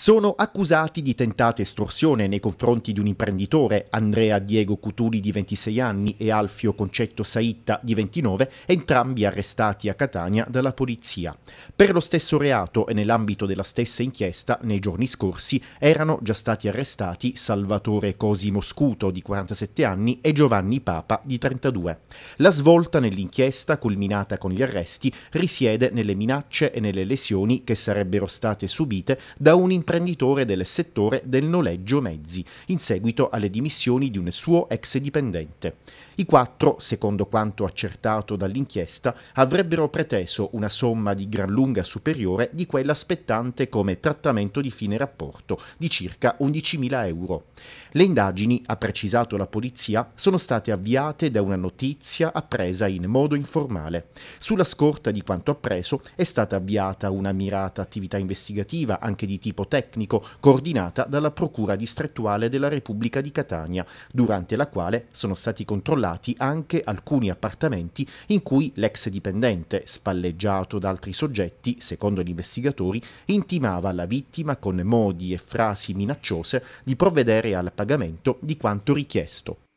sono accusati di tentata estorsione nei confronti di un imprenditore, Andrea Diego Cutuli di 26 anni e Alfio Concetto Saitta di 29, entrambi arrestati a Catania dalla polizia. Per lo stesso reato e nell'ambito della stessa inchiesta, nei giorni scorsi erano già stati arrestati Salvatore Cosimo Scuto di 47 anni e Giovanni Papa di 32. La svolta nell'inchiesta, culminata con gli arresti, risiede nelle minacce e nelle lesioni che sarebbero state subite da un imprenditore imprenditore del settore del noleggio mezzi, in seguito alle dimissioni di un suo ex dipendente. I quattro, secondo quanto accertato dall'inchiesta, avrebbero preteso una somma di gran lunga superiore di quella spettante come trattamento di fine rapporto, di circa 11.000 euro. Le indagini, ha precisato la polizia, sono state avviate da una notizia appresa in modo informale. Sulla scorta di quanto appreso è stata avviata una mirata attività investigativa anche di tipo tecnico, coordinata dalla Procura distrettuale della Repubblica di Catania, durante la quale sono stati controllati anche alcuni appartamenti in cui l'ex dipendente, spalleggiato da altri soggetti, secondo gli investigatori, intimava alla vittima con modi e frasi minacciose di provvedere al pagamento di quanto richiesto.